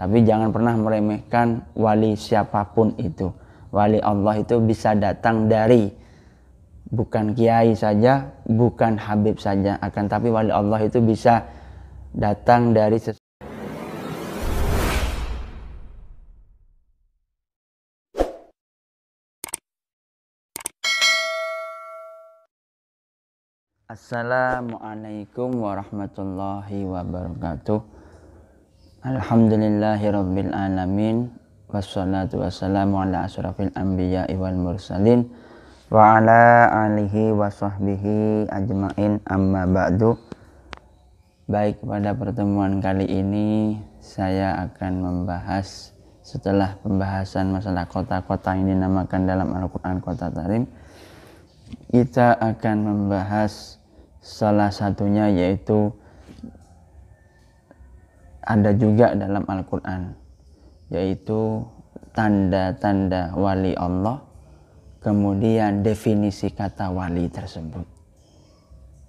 Tapi jangan pernah meremehkan wali siapapun itu. Wali Allah itu bisa datang dari bukan kiai saja, bukan habib saja, akan tapi wali Allah itu bisa datang dari Assalamualaikum warahmatullahi wabarakatuh Alhamdulillahi Rabbil Alamin Wassalatu wassalamu ala asrafil anbiya wal mursalin Wa ala alihi wa sahbihi ajma'in amma ba'du Baik pada pertemuan kali ini Saya akan membahas setelah pembahasan masalah kota-kota yang dinamakan dalam Al-Quran kota Tarim Kita akan membahas salah satunya yaitu ada juga dalam Al-Quran yaitu tanda-tanda wali Allah kemudian definisi kata wali tersebut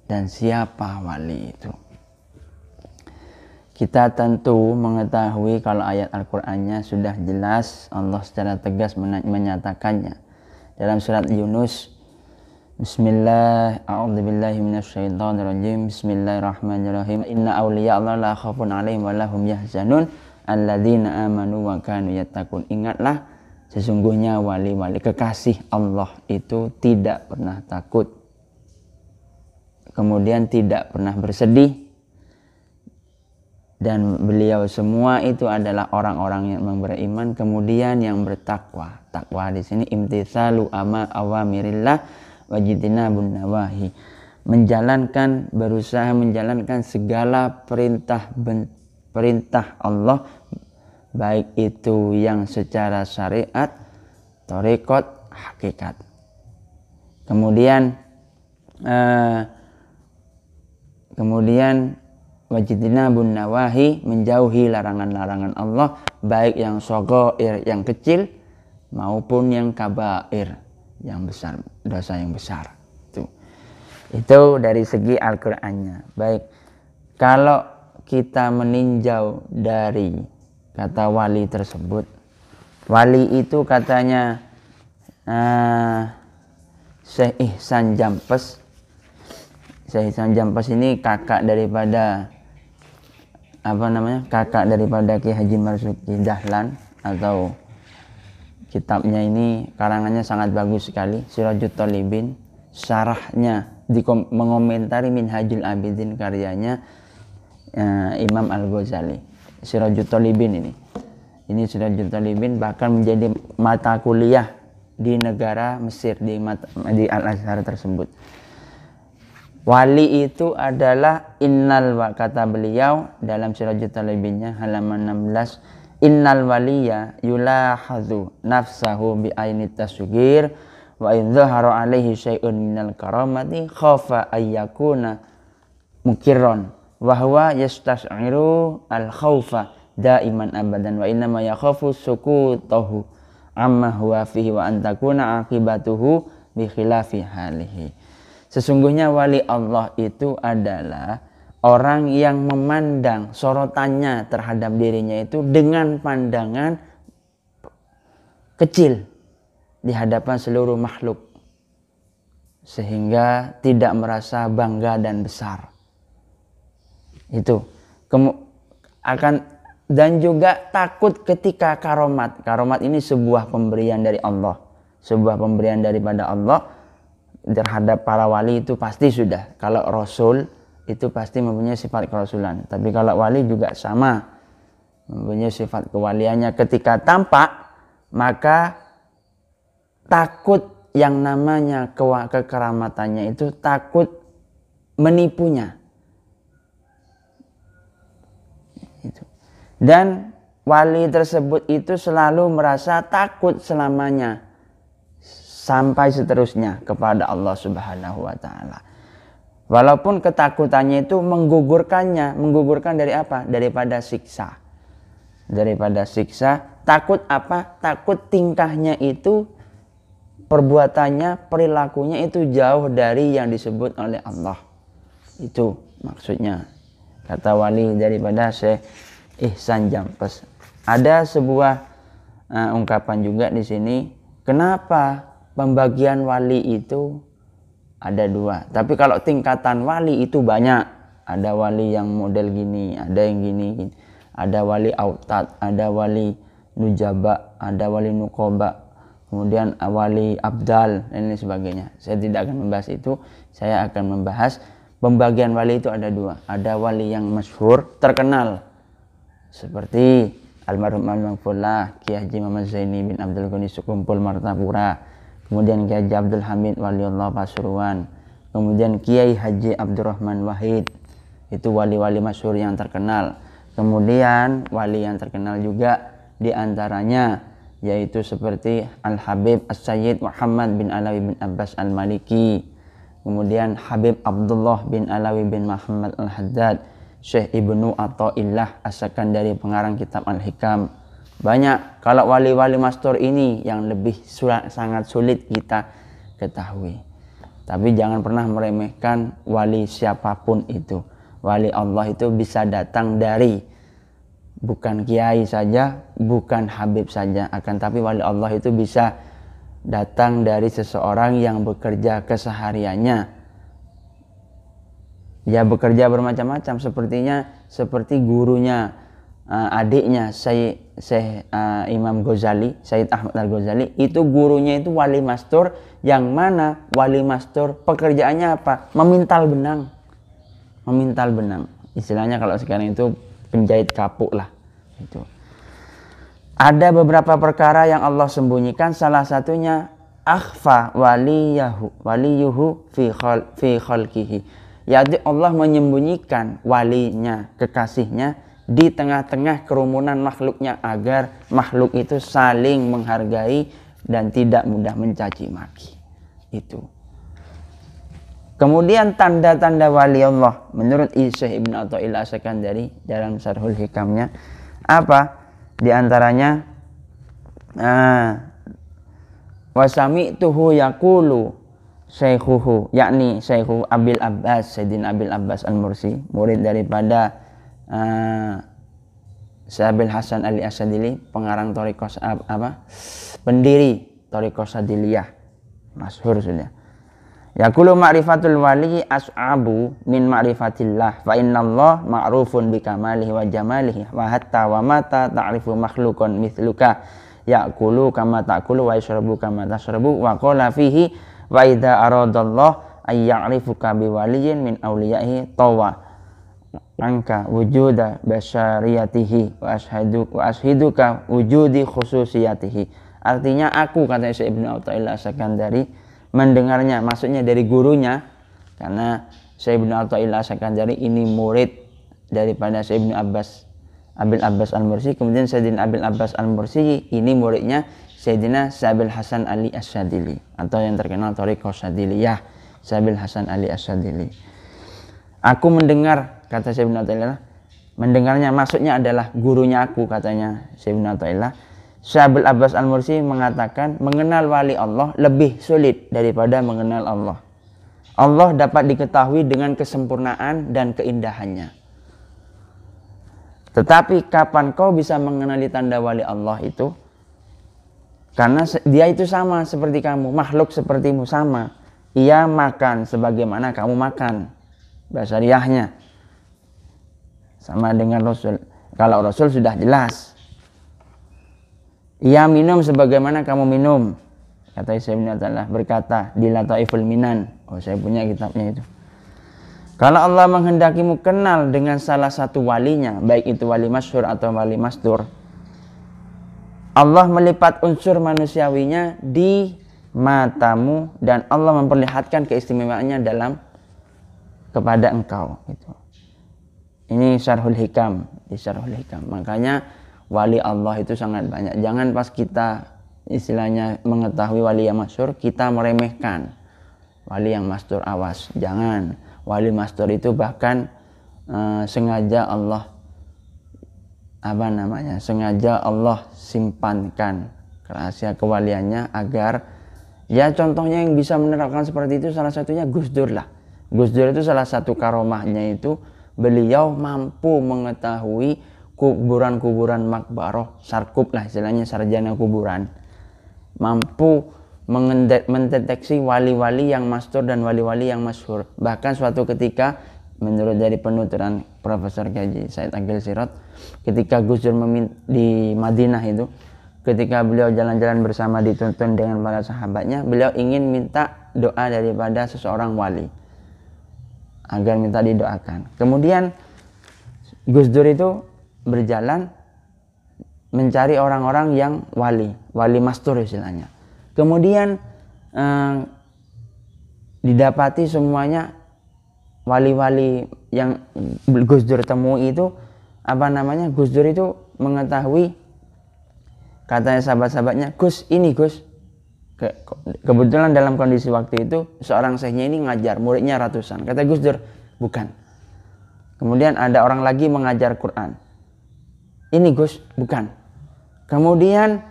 dan siapa wali itu kita tentu mengetahui kalau ayat Al-Qur'annya sudah jelas Allah secara tegas menyatakannya dalam surat Yunus Bismillah, الله أعوذ بالله من الشيطان الرجيم بسم الله الرحمن الرحيم إن أولياء الله لا alladzina amanu wa kanu yattaqun ingatlah sesungguhnya wali-wali kekasih Allah itu tidak pernah takut kemudian tidak pernah bersedih dan beliau semua itu adalah orang-orang yang beriman kemudian yang bertakwa takwa di sini imtithalu ama awamirillah wajidina bun nawahi menjalankan berusaha menjalankan segala perintah ben, perintah Allah baik itu yang secara syariat torikot hakikat kemudian eh, kemudian wajidina bun nawahi menjauhi larangan-larangan Allah baik yang sogoir yang kecil maupun yang kabair yang besar, dosa yang besar. Itu, itu dari segi Al-Qur'annya. Baik. Kalau kita meninjau dari kata wali tersebut, wali itu katanya uh, Syekh Ihsan Jampes. Syekh Ihsan Jampes ini kakak daripada apa namanya? kakak daripada Ki Haji Marzuki Dahlan atau kitabnya ini karangannya sangat bagus sekali Sirajut Talibin syarahnya mengomentari Minhajul Abidin karyanya uh, Imam Al-Ghazali Sirajut Talibin ini ini Sirajut Talibin bahkan menjadi mata kuliah di negara Mesir di, di Al-Azhar tersebut Wali itu adalah innal kata beliau dalam Sirajut Talibinnya halaman 16 innal waliya yulahadhu nafsahu bi aini tasugir wa in dhahara alaihi syai'un minal karamati khafa ayyakuna mukirron wa huwa yastas'iru al khawfa daiman abadan wa innama yakhafu sukutahu amma huwa fihi wa antakuna akibatuhu bi khilafi halihi sesungguhnya wali Allah itu adalah orang yang memandang sorotannya terhadap dirinya itu dengan pandangan kecil di hadapan seluruh makhluk sehingga tidak merasa bangga dan besar itu Kemu akan dan juga takut ketika karomat karomat ini sebuah pemberian dari Allah sebuah pemberian daripada Allah terhadap para wali itu pasti sudah kalau Rasul itu pasti mempunyai sifat kerasulan. Tapi kalau wali juga sama mempunyai sifat kewaliannya. Ketika tampak maka takut yang namanya kekeramatannya itu takut menipunya. Dan wali tersebut itu selalu merasa takut selamanya sampai seterusnya kepada Allah Subhanahu wa taala. Walaupun ketakutannya itu menggugurkannya, menggugurkan dari apa? Daripada siksa. Daripada siksa, takut apa? Takut tingkahnya itu perbuatannya, perilakunya itu jauh dari yang disebut oleh Allah. Itu maksudnya. Kata wali daripada Syekh Ihsan Jampes. Ada sebuah uh, ungkapan juga di sini, kenapa pembagian wali itu ada dua tapi kalau tingkatan wali itu banyak ada wali yang model gini ada yang gini, gini. ada wali autat ada wali nujaba ada wali nukoba kemudian eh, wali abdal dan lain sebagainya saya tidak akan membahas itu saya akan membahas pembagian wali itu ada dua ada wali yang masyhur terkenal seperti almarhum Al Mangfullah Kiai Haji Muhammad Zaini bin Abdul Ghani Sukumpul Martapura kemudian Kiai Haji Abdul Hamid Waliullah Pasuruan, kemudian Kiai Haji Abdurrahman Wahid, itu wali-wali masyur yang terkenal. Kemudian wali yang terkenal juga diantaranya yaitu seperti Al Habib As Sayyid Muhammad bin Alawi bin Abbas Al Maliki, kemudian Habib Abdullah bin Alawi bin Muhammad Al Haddad, Syekh Ibnu Athaillah asalkan dari pengarang kitab Al Hikam, banyak kalau wali-wali master ini yang lebih sulit, sangat sulit kita ketahui. Tapi jangan pernah meremehkan wali siapapun itu. Wali Allah itu bisa datang dari bukan kiai saja, bukan habib saja, akan tapi wali Allah itu bisa datang dari seseorang yang bekerja kesehariannya. Ya bekerja bermacam-macam sepertinya seperti gurunya, uh, adiknya Syekh Syekh uh, Imam Ghazali, Syed Ahmad Al Ghazali itu gurunya itu wali mastur yang mana wali mastur pekerjaannya apa? Memintal benang. Memintal benang. Istilahnya kalau sekarang itu penjahit kapuk lah itu. Ada beberapa perkara yang Allah sembunyikan salah satunya akhfa waliyahu waliyuhu fi khol, fi khalqihi yaitu Allah menyembunyikan walinya kekasihnya di tengah-tengah kerumunan makhluknya agar makhluk itu saling menghargai dan tidak mudah mencaci maki. Itu. Kemudian tanda-tanda wali Allah menurut bin Ibn Atta'il dari dalam Sarhul Hikamnya apa? Di antaranya ah, wasami tuhu yakulu syekhuhu yakni syekhu Abil Abbas Sayyidin Abil Abbas Al-Mursi murid daripada uh, Hasan Ali Asadili pengarang Torikos apa pendiri Torikos Sadiliyah masyhur sudah Yakulu ma'rifatul wali as'abu min ma'rifatillah fa innallah ma'rufun bi kamalihi wa jamalihi wa hatta wa mata ta'rifu makhlukun mithluka yakulu kama ta'kulu wa yashrabu kama tashrabu wa qala fihi wa idza aradallah ay ya'rifuka bi waliyyin min awliyaihi tawa anka wujuda basyariyatihi wa ashadu wa ashiduka wujudi khususiyatihi artinya aku kata Syekh Ibnu Athaillah Sakandari mendengarnya maksudnya dari gurunya karena Syekh Ibnu Athaillah Sakandari ini murid daripada Isa Ibn Abbas Abil Abbas Al-Mursi kemudian Sayyidina Abil Abbas Al-Mursi ini muridnya Sayyidina Sabil Hasan Ali As-Sadili atau yang terkenal Tariqah ya Sabil Hasan Ali As-Sadili aku mendengar kata Syekh bin mendengarnya maksudnya adalah gurunya aku katanya Syekh bin Syabul Abbas Al-Mursi mengatakan mengenal wali Allah lebih sulit daripada mengenal Allah. Allah dapat diketahui dengan kesempurnaan dan keindahannya. Tetapi kapan kau bisa mengenali tanda wali Allah itu? Karena dia itu sama seperti kamu, makhluk sepertimu sama. Ia makan sebagaimana kamu makan. Bahasa riahnya sama dengan Rasul. Kalau Rasul sudah jelas. Ia minum sebagaimana kamu minum. Kata Isa bin Atallah berkata di Lataiful Minan. Oh saya punya kitabnya itu. Kalau Allah menghendakimu kenal dengan salah satu walinya, baik itu wali masyur atau wali Masdur, Allah melipat unsur manusiawinya di matamu dan Allah memperlihatkan keistimewaannya dalam kepada engkau. Gitu. Ini syarhul hikam, di syarhul hikam. Makanya wali Allah itu sangat banyak. Jangan pas kita istilahnya mengetahui wali yang masyur, kita meremehkan wali yang mastur awas. Jangan. Wali mastur itu bahkan uh, sengaja Allah apa namanya? Sengaja Allah simpankan rahasia kewaliannya agar ya contohnya yang bisa menerapkan seperti itu salah satunya Gus Dur lah. Gus Dur itu salah satu karomahnya itu beliau mampu mengetahui kuburan-kuburan makbaroh sarkub lah istilahnya sarjana kuburan mampu mendeteksi wali-wali yang mastur dan wali-wali yang masyhur bahkan suatu ketika menurut dari penuturan Profesor Gaji Said Agil Sirot ketika Gus Dur di Madinah itu ketika beliau jalan-jalan bersama dituntun dengan para sahabatnya beliau ingin minta doa daripada seseorang wali agar minta didoakan. Kemudian Gus Dur itu berjalan mencari orang-orang yang wali, wali mastur istilahnya. Kemudian eh, didapati semuanya wali-wali yang Gus Dur temui itu apa namanya Gus Dur itu mengetahui katanya sahabat-sahabatnya Gus ini Gus ke, kebetulan dalam kondisi waktu itu seorang sehnya ini ngajar muridnya ratusan. Kata Gus Dur, bukan. Kemudian ada orang lagi mengajar Quran. Ini Gus, bukan. Kemudian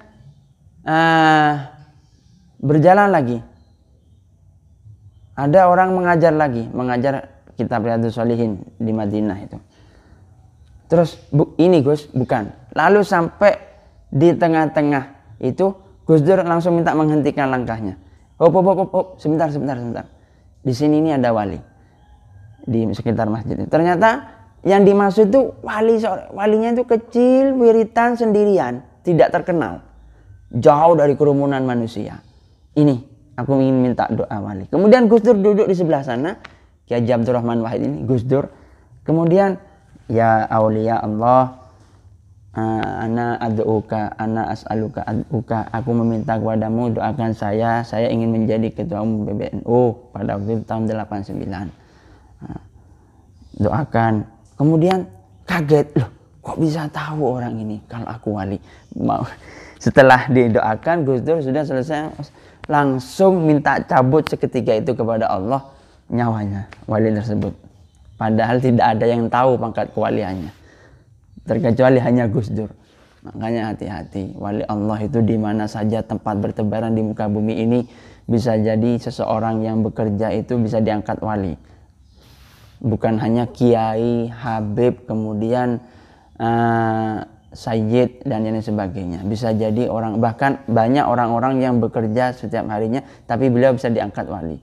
uh, berjalan lagi. Ada orang mengajar lagi, mengajar kitab Riyadhus Salihin di Madinah itu. Terus bu, ini Gus, bukan. Lalu sampai di tengah-tengah itu Gus Dur langsung minta menghentikan langkahnya. Hop, hop, hop, hop, sebentar, sebentar, sebentar. Di sini ini ada wali di sekitar masjid. ini. Ternyata yang dimaksud itu wali walinya itu kecil, wiritan sendirian, tidak terkenal. Jauh dari kerumunan manusia. Ini aku ingin minta doa wali. Kemudian Gus Dur duduk di sebelah sana, Kiai Rahman Wahid ini Gus Dur. Kemudian ya aulia Allah, Ah, ana ad'uka ana as'aluka ad'uka aku meminta kepadamu doakan saya saya ingin menjadi ketua umum PBNU pada waktu itu tahun 89 ah, doakan kemudian kaget loh kok bisa tahu orang ini kalau aku wali mau setelah didoakan Gus Dur sudah selesai langsung minta cabut seketika itu kepada Allah nyawanya wali tersebut padahal tidak ada yang tahu pangkat kewaliannya terkecuali hanya Gus Dur. Makanya hati-hati, wali Allah itu di mana saja tempat bertebaran di muka bumi ini bisa jadi seseorang yang bekerja itu bisa diangkat wali. Bukan hanya kiai, habib, kemudian uh, sayyid dan lain sebagainya. Bisa jadi orang bahkan banyak orang-orang yang bekerja setiap harinya tapi beliau bisa diangkat wali.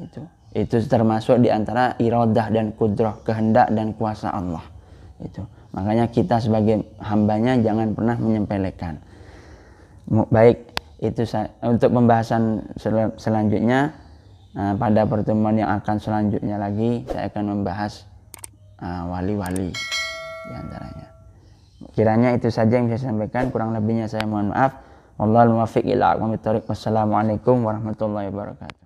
Itu itu termasuk di antara iradah dan kudrah, kehendak dan kuasa Allah. Itu. Makanya kita sebagai hambanya jangan pernah menyempelekan. Baik, itu untuk pembahasan sel selanjutnya uh, pada pertemuan yang akan selanjutnya lagi saya akan membahas eh, wali-wali uh, diantaranya. Kiranya itu saja yang saya sampaikan. Kurang lebihnya saya mohon maaf. Wallahul muwaffiq ila aqwamit thoriq. Wassalamualaikum warahmatullahi wabarakatuh.